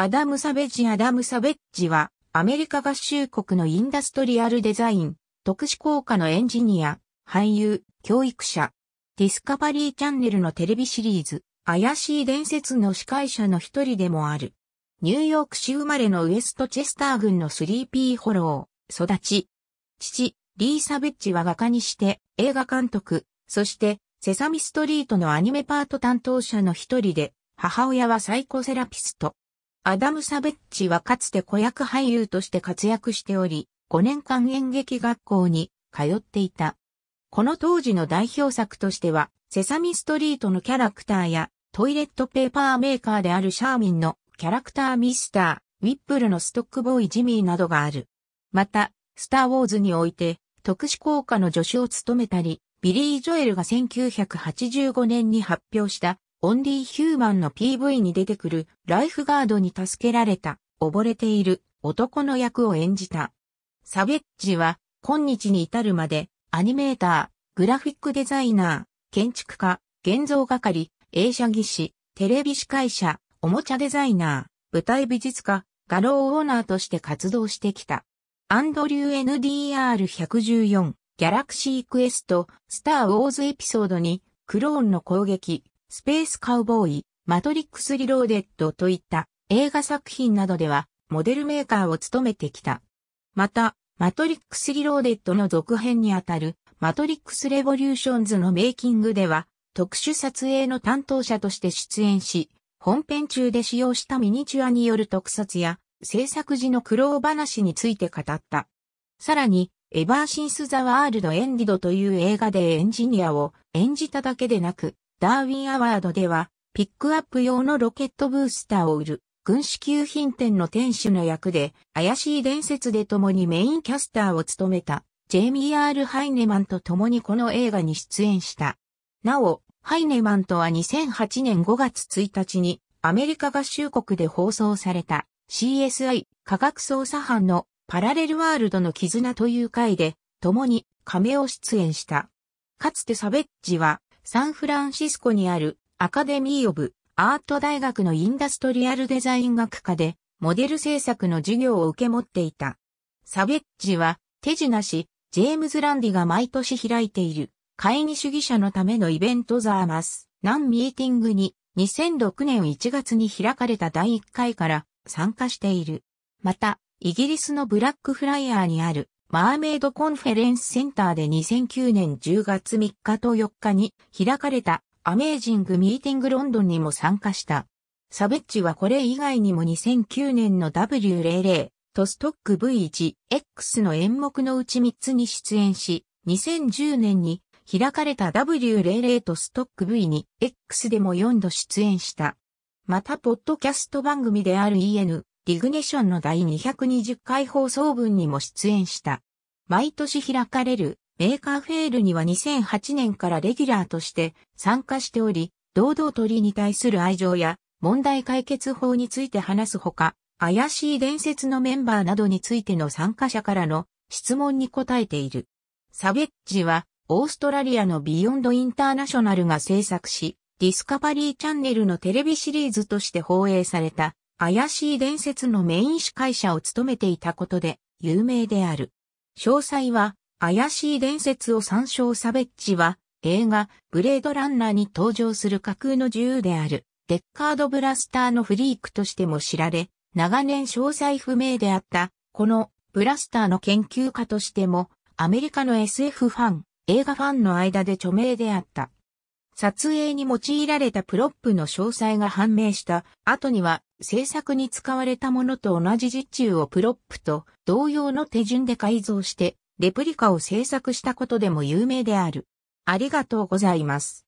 アダム・サベッジアダム・サベッジは、アメリカ合衆国のインダストリアルデザイン、特殊効果のエンジニア、俳優、教育者、ディスカバリーチャンネルのテレビシリーズ、怪しい伝説の司会者の一人でもある。ニューヨーク市生まれのウエストチェスター郡のスリーピーホロー、育ち。父、リー・サベッジは画家にして映画監督、そしてセサミストリートのアニメパート担当者の一人で、母親はサイコセラピスト。アダム・サベッチはかつて子役俳優として活躍しており、5年間演劇学校に通っていた。この当時の代表作としては、セサミストリートのキャラクターや、トイレットペーパーメーカーであるシャーミンのキャラクターミスター、ウィップルのストックボーイジミーなどがある。また、スター・ウォーズにおいて、特殊効果の助手を務めたり、ビリー・ジョエルが1985年に発表したオンリーヒューマンの PV に出てくるライフガードに助けられた、溺れている男の役を演じた。サベッジは今日に至るまでアニメーター、グラフィックデザイナー、建築家、現像係、映写技師、テレビ司会者、おもちゃデザイナー、舞台美術家、画廊オーナーとして活動してきた。アンドリュー NDR114、ギャラクシークエスト、スターウォーズエピソードに、クローンの攻撃、スペースカウボーイ、マトリックスリローデッドといった映画作品などではモデルメーカーを務めてきた。また、マトリックスリローデッドの続編にあたるマトリックスレボリューションズのメイキングでは特殊撮影の担当者として出演し、本編中で使用したミニチュアによる特撮や制作時の苦労話について語った。さらに、エァーシンス・ザ・ワールド・エンディドという映画でエンジニアを演じただけでなく、ダーウィンアワードでは、ピックアップ用のロケットブースターを売る、軍資給品店の店主の役で、怪しい伝説で共にメインキャスターを務めた、ジェイミー・アール・ハイネマンと共にこの映画に出演した。なお、ハイネマンとは2008年5月1日に、アメリカ合衆国で放送された CSI 科学捜査班のパラレルワールドの絆という回で、共に亀を出演した。かつてサベッジはサンフランシスコにあるアカデミー・オブ・アート大学のインダストリアルデザイン学科でモデル制作の授業を受け持っていた。サベッジは手品師ジェームズ・ランディが毎年開いている会議主義者のためのイベントザーマスナンミーティングに2006年1月に開かれた第1回から参加している。また、イギリスのブラックフライヤーにあるマーメイドコンフェレンスセンターで2009年10月3日と4日に開かれたアメージングミーティングロンドンにも参加した。サベッジはこれ以外にも2009年の W00 とストック V1X の演目のうち3つに出演し、2010年に開かれた W00 とストック V2X でも4度出演した。また、ポッドキャスト番組である EN、ディグネションの第220回放送分にも出演した。毎年開かれるメーカーフェールには2008年からレギュラーとして参加しており、堂々鳥に対する愛情や問題解決法について話すほか、怪しい伝説のメンバーなどについての参加者からの質問に答えている。サベッジは、オーストラリアのビヨンドインターナショナルが制作し、ディスカバリーチャンネルのテレビシリーズとして放映された怪しい伝説のメイン司会者を務めていたことで有名である。詳細は、怪しい伝説を参照サベッジは、映画、ブレードランナーに登場する架空の自由である、デッカードブラスターのフリークとしても知られ、長年詳細不明であった、このブラスターの研究家としても、アメリカの SF ファン、映画ファンの間で著名であった。撮影に用いられたプロップの詳細が判明した後には制作に使われたものと同じ実中をプロップと同様の手順で改造してレプリカを制作したことでも有名である。ありがとうございます。